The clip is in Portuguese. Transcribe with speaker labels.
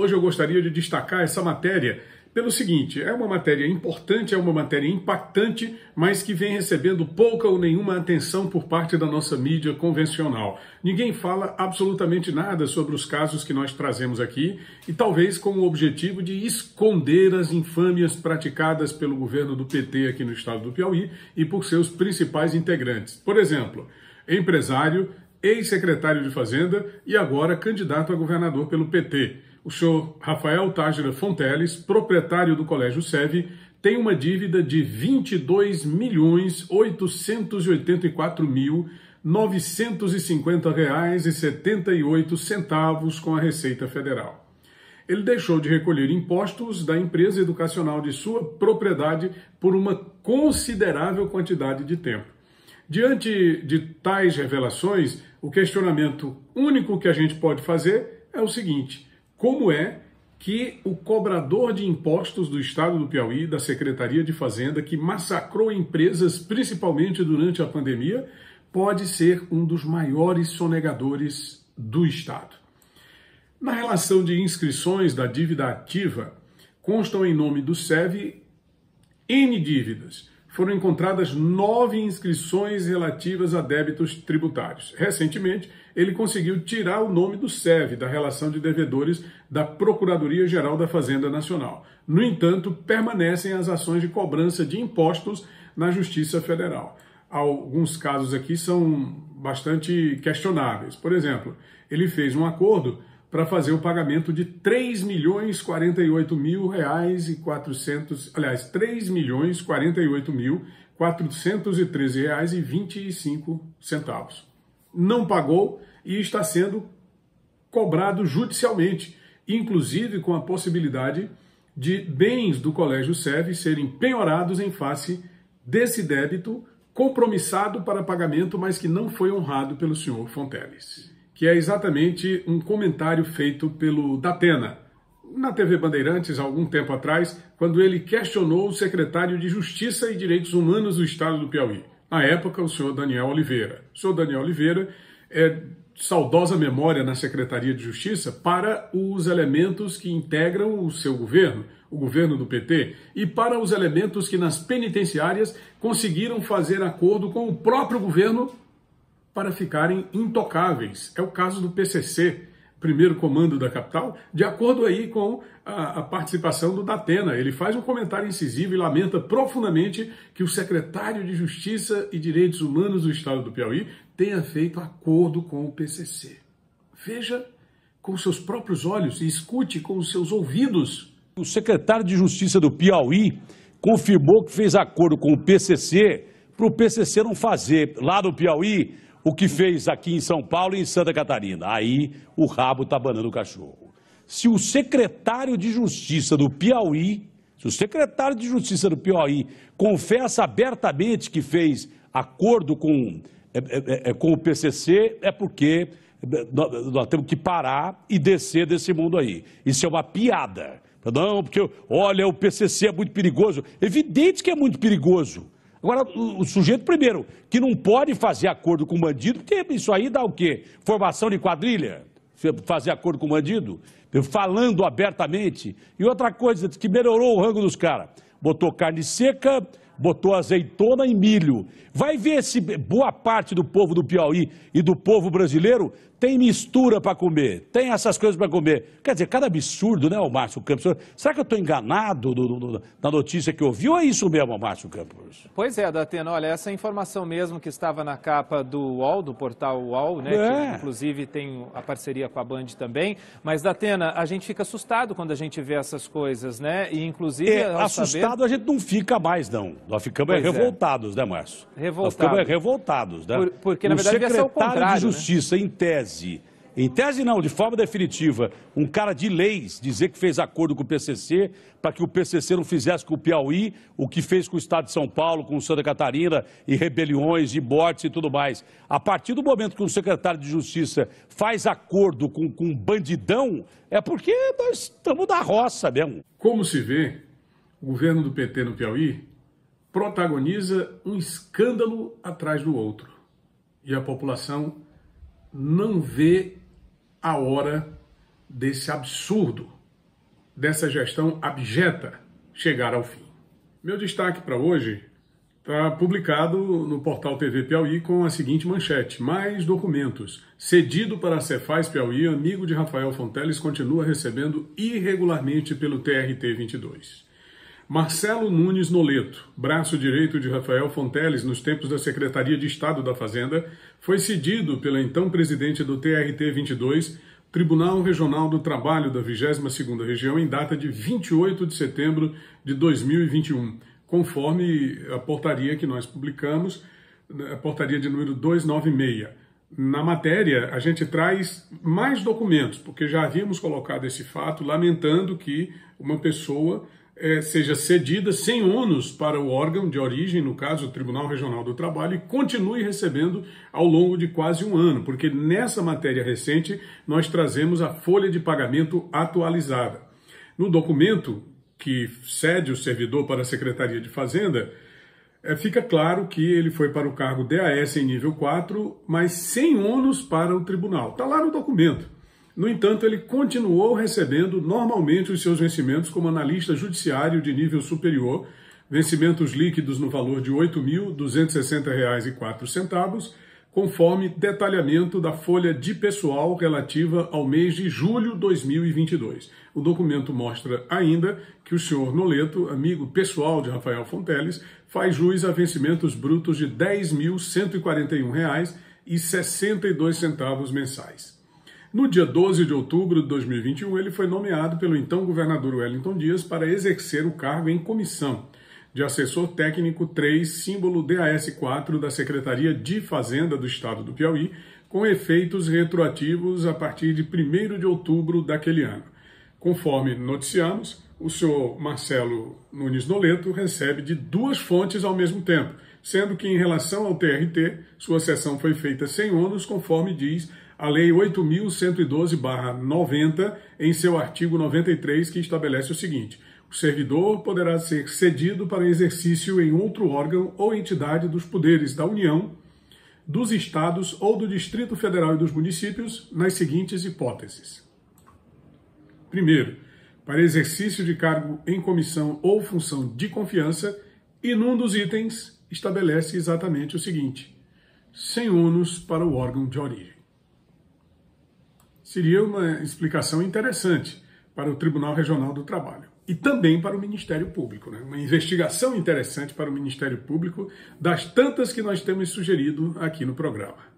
Speaker 1: Hoje eu gostaria de destacar essa matéria pelo seguinte: é uma matéria importante, é uma matéria impactante, mas que vem recebendo pouca ou nenhuma atenção por parte da nossa mídia convencional. Ninguém fala absolutamente nada sobre os casos que nós trazemos aqui e talvez com o objetivo de esconder as infâmias praticadas pelo governo do PT aqui no estado do Piauí e por seus principais integrantes. Por exemplo, empresário, ex-secretário de Fazenda e agora candidato a governador pelo PT o senhor Rafael Tágira Fonteles, proprietário do Colégio SEV, tem uma dívida de R$ milhões mil reais e centavos com a Receita Federal. Ele deixou de recolher impostos da empresa educacional de sua propriedade por uma considerável quantidade de tempo. Diante de tais revelações, o questionamento único que a gente pode fazer é o seguinte: como é que o cobrador de impostos do estado do Piauí, da Secretaria de Fazenda, que massacrou empresas principalmente durante a pandemia, pode ser um dos maiores sonegadores do estado. Na relação de inscrições da dívida ativa, constam em nome do SEV N dívidas, foram encontradas nove inscrições relativas a débitos tributários. Recentemente, ele conseguiu tirar o nome do SEV, da relação de devedores da Procuradoria-Geral da Fazenda Nacional. No entanto, permanecem as ações de cobrança de impostos na Justiça Federal. Alguns casos aqui são bastante questionáveis. Por exemplo, ele fez um acordo para fazer o pagamento de 3 milhões 48 mil reais e 400, aliás, 3 milhões 48 mil 413 reais e 25 centavos. Não pagou e está sendo cobrado judicialmente, inclusive com a possibilidade de bens do Colégio SEV serem penhorados em face desse débito compromissado para pagamento, mas que não foi honrado pelo senhor Fonteles que é exatamente um comentário feito pelo Datena, na TV Bandeirantes, há algum tempo atrás, quando ele questionou o secretário de Justiça e Direitos Humanos do Estado do Piauí. Na época, o senhor Daniel Oliveira. O senhor Daniel Oliveira é saudosa memória na Secretaria de Justiça para os elementos que integram o seu governo, o governo do PT, e para os elementos que nas penitenciárias conseguiram fazer acordo com o próprio governo para ficarem intocáveis. É o caso do PCC, primeiro comando da capital, de acordo aí com a, a, participação do Datena. Ele faz um comentário incisivo e lamenta profundamente que o secretário de Justiça e Direitos Humanos do Estado do Piauí tenha feito acordo com o PCC. Veja com seus próprios olhos e escute
Speaker 2: com os seus ouvidos. O secretário de Justiça do Piauí confirmou que fez acordo com o PCC para o PCC não fazer lá no Piauí o que fez aqui em São Paulo e em Santa Catarina. Aí o rabo está banando o cachorro. Se o secretário de Justiça do Piauí, se o secretário de Justiça do Piauí confessa abertamente que fez acordo com, é, é, é, é com o PCC, é porque é, nós, nós temos que parar e descer desse mundo aí. Isso é uma piada. Não, porque, olha, o PCC é muito perigoso. Evidente que é muito perigoso. Agora, o, sujeito, primeiro, que não pode fazer acordo com o bandido, porque isso aí dá o quê? Formação de quadrilha? fazer acordo com o bandido? Falando abertamente. E outra coisa que melhorou o rango dos caras: botou carne seca, botou azeitona e milho. Vai ver se boa parte do povo do Piauí e do povo brasileiro tem mistura para comer, tem essas coisas para comer. Quer dizer, cada absurdo, né, o Márcio Campos? Será que eu estou enganado do, na notícia que ouviu ou é isso mesmo, Márcio Campos? Pois é, Datena, olha, essa informação mesmo que estava na capa do UOL, do portal UOL, né, é. que inclusive tem a parceria com a Band também, mas, Datena, a gente fica assustado quando a gente vê essas coisas, né, e inclusive... É, assustado saber... a gente não fica mais, não. Nós ficamos é pois é. revoltados, é. né, Márcio? Revoltados. Nós ficamos é revoltados, né? Por, porque, na o verdade, o secretário é o de né? Justiça, né? em tese, tese, em tese não, de forma definitiva, um cara de leis dizer que fez acordo com o PCC para que o PCC não fizesse com o Piauí o que fez com o Estado de São Paulo, com Santa Catarina e rebeliões e mortes e tudo mais. A partir do momento que um secretário de Justiça faz acordo com, com um bandidão, é porque nós
Speaker 1: estamos na roça mesmo. Como se vê, o governo do PT no Piauí protagoniza um escândalo atrás do outro. E a população não vê a hora desse absurdo, dessa gestão abjeta chegar ao fim. Meu destaque para hoje está publicado no portal TV Piauí com a seguinte manchete: Mais documentos. Cedido para a Cefaz Piauí, amigo de Rafael Fonteles continua recebendo irregularmente pelo TRT 22. Marcelo Nunes Noleto, braço direito de Rafael Fonteles nos tempos da Secretaria de Estado da Fazenda, foi cedido pela então presidente do TRT 22, Tribunal Regional do Trabalho da 22ª Região, em data de 28 de setembro de 2021, conforme a portaria que nós publicamos, a portaria de número 296. Na matéria, a gente traz mais documentos, porque já havíamos colocado esse fato, lamentando que uma pessoa é, seja cedida sem ônus para o órgão de origem, no caso o Tribunal Regional do Trabalho, e continue recebendo ao longo de quase um ano, porque nessa matéria recente nós trazemos a folha de pagamento atualizada. No documento que cede o servidor para a Secretaria de Fazenda, é, fica claro que ele foi para o cargo DAS em nível 4, mas sem ônus para o tribunal. Está lá no documento. No entanto, ele continuou recebendo normalmente os seus vencimentos como analista judiciário de nível superior, vencimentos líquidos no valor de R$ 8.260,04, conforme detalhamento da folha de pessoal relativa ao mês de julho de 2022. O documento mostra ainda que o senhor Noleto, amigo pessoal de Rafael Fonteles, faz juiz a vencimentos brutos de R$ 10.141,62 mensais. No dia 12 de outubro de 2021, ele foi nomeado pelo então governador Wellington Dias para exercer o cargo em comissão de assessor técnico 3, símbolo DAS4 da Secretaria de Fazenda do Estado do Piauí, com efeitos retroativos a partir de 1 de outubro daquele ano. Conforme noticiamos, o senhor Marcelo Nunes Noleto recebe de duas fontes ao mesmo tempo, sendo que, em relação ao TRT, sua sessão foi feita sem ônus, conforme diz a Lei 8.112-90, em seu artigo 93, que estabelece o seguinte: o servidor poderá ser cedido para exercício em outro órgão ou entidade dos poderes da União, dos Estados ou do Distrito Federal e dos municípios, nas seguintes hipóteses. Primeiro, para exercício de cargo em comissão ou função de confiança, e num dos itens estabelece exatamente o seguinte: sem ônus para o órgão de origem seria uma explicação interessante para o Tribunal Regional do Trabalho e também para o Ministério Público. Né? Uma investigação interessante para o Ministério Público das tantas que nós temos sugerido aqui no programa.